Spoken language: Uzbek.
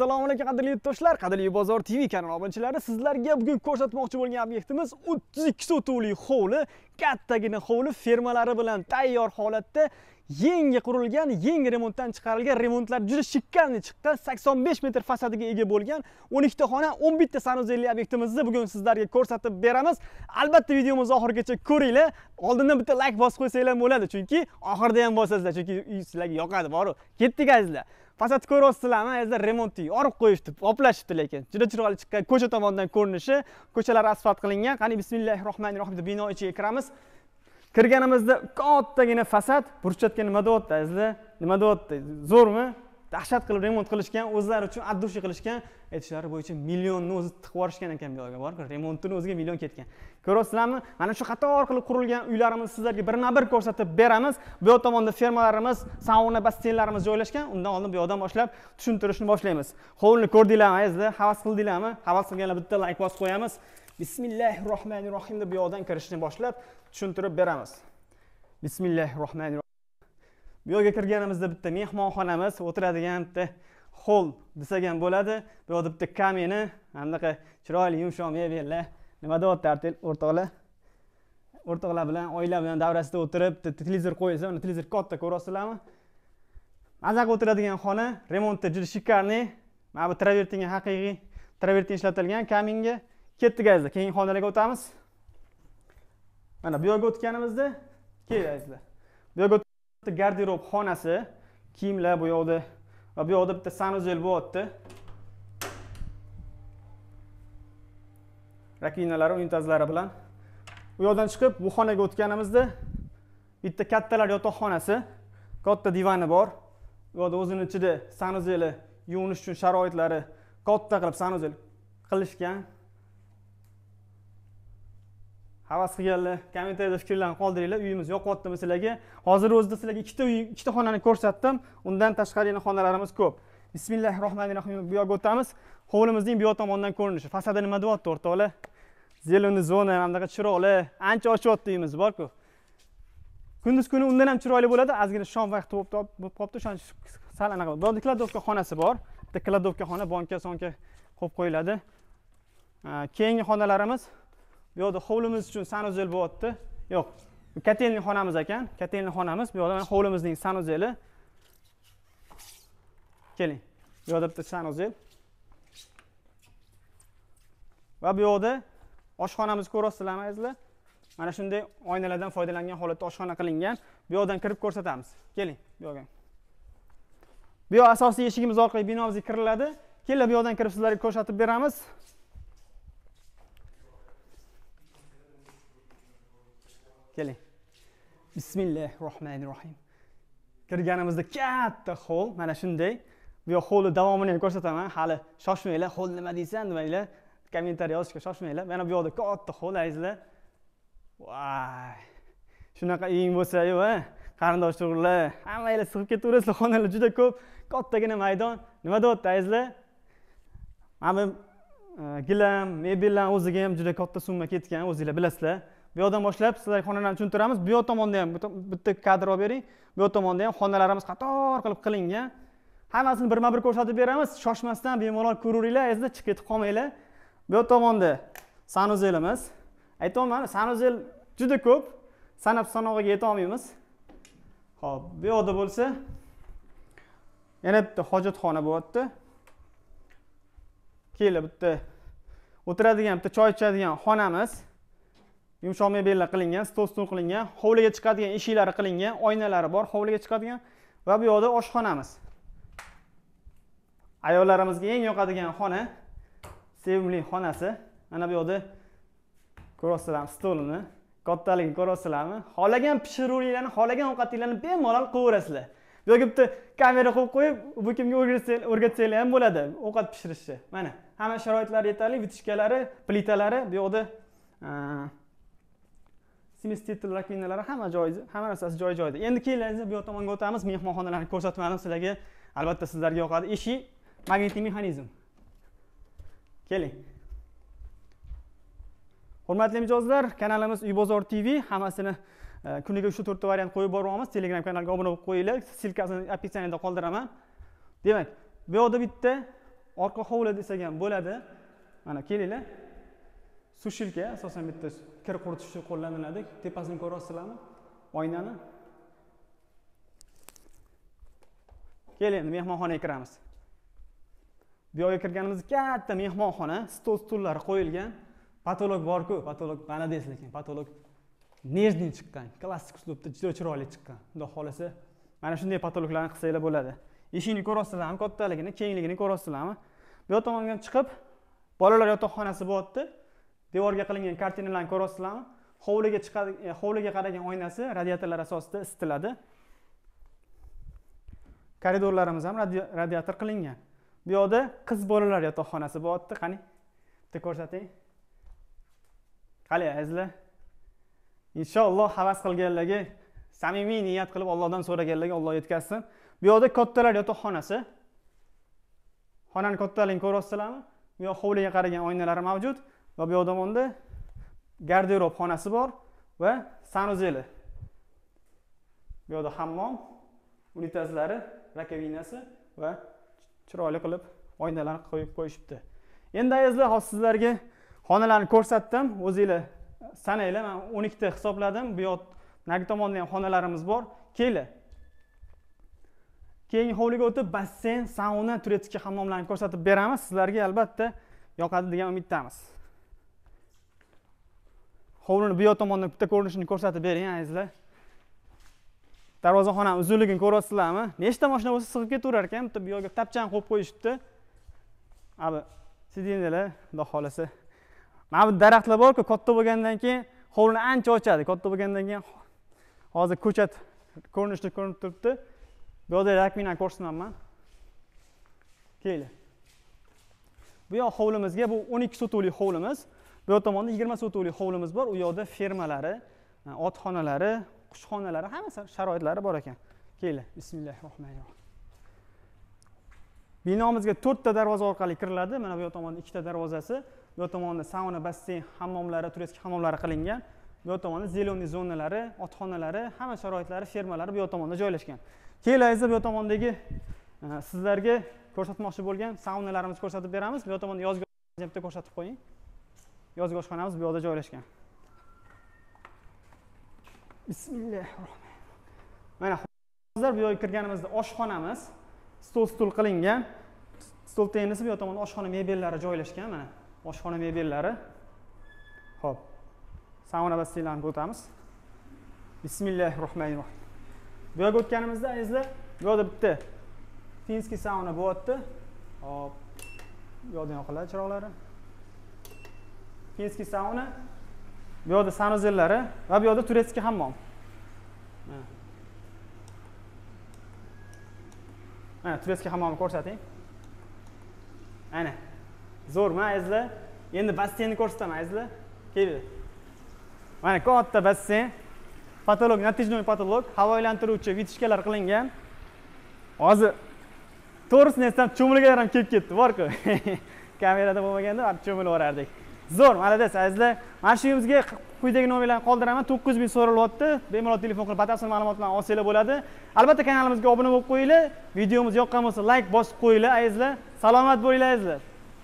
assalomu alaykum qadrli do'stlar qadrli bozor tv kanali obunachilari sizlarga bugun ko'rsatmoqchi bo'lgan obyektimiz 32 sotuvli hovli kattagina hovli fermalari bilan tayyor holatda yangi qurilgan yangi remontdan chiqarilgan remontlar juda shikkanli chiqqan 85 metr fasadiga ega bo'lgan 12 ta xona 11 ta sanuzeli obyektimizni bugun sizlarga ko'rsatib beramiz albatta videomizni oxirigacha ko'ringlar oldindan bitta layk like bosib qo'ysanglar bo'ladi chunki oxirida ham bosasizlar chunki sizlarga yoqadi boru ketdik azizlar fasad ko'ryapsizlarmi yerda remontning yorib qo'yishdi oplashibdi lekin juda chiroyli chiqqan ko'cha tomondan ko'rinishi ko'chalar asfalt qilingan qani bismillahi rohmanir rohim deb bino ichiga kiramiz kirganimizda kattagina fasad burchatka nima deyapti azizlar nima deyapti zo'rmi dahshat qilib remont qilishgan o'zlari uchun от души qilishgan aytishlari bo'yicha millionni o'zi tiqib yuborishgan ekan bu yoqqa borib remontini o'ziga million ketgan ko'ryapsizlarmi mana shu qator qilib qurilgan uylarimizni sizlarga birma bir ko'rsatib beramiz bu yoq tomonda fermalarimiz sauna basseynlarimiz joylashgan undan oldin bu yoqdan boshlab tushuntirishni boshlaymiz hovlini ko'rdinglarmi azizlar havas qildinglarmi havas qilganlar bitta layk bosib qo'yamiz bismillahi rohmanir rohim deb bu yoqdan kirishni boshlab tushuntirib beramiz bismillahi rohmanir bu yerga kirganimizda bitta mehmonxonamiz o'tiradigan bitta hol desak ham bo'ladi bu yoqda bitta kamini anaqa chiroyli yumshoq mebellar nima deyapti artel o'rtoqlar o'rtoqlar bilan oila bilan davrasida o'tirib bitta televizor qo'ysa uni televizor katta ko'ryapsizlarmi Mazaq qilib o'tiradigan xona remontda juda shikarniy mana bu travertinga haqiqiy travertin ishlatilgan kaminga ketdik azizlar keyingi xonalarga o'tamiz mana bu yoqqa o'tganimizda kelinglar azizlar bu yoqqa garderob xonasi kiyimlar bu yoqda va bu yoqda bitta sanuzel bo'lyapti rakinalari unitazlari bilan u yoqdan chiqib bu xonaga o'tganimizda bitta kattalar yotoqxonasi katta divani bor u yoqda o'zini ichida sanuzeli yuvinish uchun sharoitlari katta qilib sanuzel qilishgan havas qilganlar kommentariyada fikrlarni qoldiringlar uyimiz yoqyaptimi sizlarga hozir o'zida sizlarga ikkita uy ikkita xonani ko'rsatdim undan tashqari yana xonalarimiz ko'p bismillahi rohmanir rohim bu yoqqa o'tamiz hovlimizning bu yoq tomonidan ko'rinishi fasada nima deyapti o'rtoqlar зеленый zona mana bunaqa chiroqli ancha ochyapti uyimiz borku kunduz kuni undan ham chiroyli bo'ladi ozgina shom vaqti bo'lib qolibdi uchun sal anaqa bu yoqda kladovka xonasi bor bitta kladovka xona bonka sonka qo'yib qo'yiladi keyingi xonalarimiz bu yoqda hovlimiz uchun sanuzel bo'lyapti yo'q bu kotelniy xonamiz ekan kotelniy xonamiz bu yoqda hovlimizning sanuzeli keling bu yoqda bitta sanuzel va bu yoqda oshxonamizni ko'ryapsizlarmi azizlar mana shunday oynalardan foydalangan holatda oshxona qilingan bu yoqdan kirib ko'rsatamiz keling bu yoqqa bu yoq asosiy eshigimiz orqali binomizga kiriladi kelinglar bu yoqdan kirib sizlarga ko'rsatib beramiz keling bismillahi rohmanir rohim kirganimizda katta ho'l mana shunday bu yoq ho'lni davomini ham ko'rsataman hali shoshmanglar ho'l nima deysan nimanglar kommentariy yozishga shoshmanglar mana bu yoqda katta ho'l azizlar voy shunaqa uying bo'lsayu a qarindosh urug'lar hammanglar sig'ib ketaverasizlar xonalar juda ko'p kattagina maydon nima deyapti azizlar mana bu e, gilam mebellarni o'ziga ham juda katta summa ketgan o'zinglar bilasizlar bu yoqdan boshlab sizlarga xonalarni tushuntiramiz bu yoq tomonda ham bitta kadr olib bering bu yoq tomonda ham xonalarimiz qator qilib qilingan hammasini birma bir ko'rsatib beramiz shoshmasdan bemalol ko'raveringlar aziza chiqib ketib qolmanglar bu yoq tomonda sanuzelimiz aytyapman sanuzel juda ko'p sanab sanog'iga yetolmaymiz ho'p bu yoqda bo'lsa yana bitta hojatxona bo'lyapti keyin bitta o'tiradigan bitta choy ichadigan xonamiz yumshoq mebellar qilingan stol stul qilingan hovliga chiqadigan eshiklari qilingan oynalari bor hovliga chiqadigan va bu yoqda oshxonamiz ayollarimizga eng yoqadigan xona sevimli xonasi mana bu yoqda ko'ryapsizlarmi stolini kattaligini ko'ryapsizlarmi xohlagan pishiruringlarni xohlagan ovqatinglarni bemalol qilaverasizlar bu yoqqa bitta kamera qo'yib qo'yib bu kimga o'rgatsanglar ham bo'ladi ovqat pishirishni mana hamma sharoitlar yetarli vitishkalari plitalari bu yoqda semestitil rakvinalari hamma joyi hamma narsasi joy joyida endi kelinglar bu yoq tomonga o'tamiz mehmonxonalarni ko'rsatmadim sizlarga albatta sizlarga yoqadi eshik magnitli mexanizm keling hurmatli mijozlar kanalimiz uy bozor tv hammasini e, kuniga uch to'rtta variant qo'yib boryapmiz telegram kanaliga obuna bo'lib qo'yinglar ssilkasini описаниеda qoldiraman demak bu yoqda bitta orqa hovli desak ham bo'ladi mana kelinglar sushilka asosan bitta kir quritish uchun qo'llaniladi tepasini ko'ryapsizlarmi oynani keling endi mehmonxonaga kiramiz bu yoqqa kirganimizda katta mehmonxona stol stullar qo'yilgan patolog borku patolog deysiz lekin patolog нежный chiqqan klassik uslubda juda chiroyli chiqqan xudo xohlasa mana shunday patologlarni qilsanglar bo'ladi eshikni ko'ryapsizlarmi kattaligini kengligini ko'ryapsizlarmi bu yoq tomonga chiqib bolalar yotoqxonasi bo'lyapti devorga qilingan kartinalarni ko'ryapsizlarmi hovliga chiqadigan e, hovliga qaragan oynasi radiatorlar asosida isitiladi koridorlarimiz ham radiator qilingan bu yoqda qiz bolalar yotoqxonasi bo'lyapti qani bitta ko'rsating qalay azizlar inshaalloh havas qilganlarga samimiy niyat qilib ollohdan so'raganlarga olloh yetkazsin bu yoqda kattalar yotoqxonasi xonani kattaligini ko'ryapsizlarmi bu yoq hovliga qaragan oynalari mavjud va bu yoq tomonda garderob xonasi bor va sanuzeli bu yoqda hammom unitazlari rakovinasi va chiroyli qilib oynalar qo'yib qo'yishibdi endi azizlar hozir sizlarga xonalarni ko'rsatdim o'zinglar sananglar man o'n ikkita hisobladim bu yoq narigi tomonda ham xonalarimiz bor kelinglar keyingi hovliga o'tib basseyn sauna turetskiy hammomlarni ko'rsatib beramiz sizlarga albatta yoqadi degan umiddamiz hovlini bu yoq tomondan bitta ko'rinishini ko'rsatib bering azizlar darvozaxonani uzunligini ko'ryapsizlarmi nechta mashina bo'lsa sig'ib ketaverar ekan bitta bu yoqqa tapchani qo'yib qo'yishibdi abi sidinlar xudo xohlasa mana bu daraxtlar borku katta bo'lgandan keyin hovlini ancha ochadi katta bo'lgandan keyin hozir ko'chat ko'rinishda ko'rinib turibdi bu yoqda rakminani ko'rsatmanman kelinglar bu yoq hovlimizga bu o'n ikki sotuvlik hovlimiz bu yoq tomonda yigirma sotuvlik hovlimiz bor u yoqda fermalari e, otxonalari qushxonalari hammasi sharoitlari bor ekan keling bismillahi rohmanir rohim binomizga to'rtta darvoza orqali kiriladi mana bu yoq tomonda ikkita darvozasi bu yoq tomonda sauna basseyn hammomlari tureskiy hammomlari qilingan bu yoq tomonda зеленый zonalari otxonalari hamma sharoitlari fermalari bu yoq tomonda joylashgan keling kelinglar bu yoq tomondagi e, sizlarga ko'rsatmoqchi bo'lgan saunalarimizni ko'rsatib beramiz bu yoq tomonda yozgi ko'rsatib qo'ying yozgi oshxonamiz bu yoqda joylashgan bismillah mana hozir bu yoqga kirganimizda oshxonamiz stol stul qilingan stol tennisi bu yoq tomonda oshxona mebellari joylashgan mana oshxona mebellari ho'p sauna basseynlarini o'tamiz bismillahi rohmanir rohim bu yoqqa o'tganimizda azizlar bu yoqda bitta finskiy sauna bo'lyapti hop bu yoqdan yoqiladi chiroqlari kenski sauna bu yerda sanuzellari va bu yerda turetskiy hammom mana turetskiy hammomni ko'rsating ana zo'rmi azizlar endi basseynni ko'rsataman azizlar kelinglar mana katta basseyn patolog natijnoy patolog havo aylantiruvchi vitishkalar qilingan hozir to'g'risini aytsam cho'milganlar ham kelib ketdi borku kamerada bo'lmaganda cho'milib yuborardik zo'r молодец azizlar mana shu videomizga quyidagi nomerlarni qoldiraman to'qqiz ming so'ralyapti bemalol telefon qilib batafsil ma'lumotlarni olsanglar bo'ladi albatta kanalimizga obuna bo'lib qo'yinglar videomiz yoqqan bo'lsa like bosib qo'yinglar azizlar salomat bo'linglar azizlar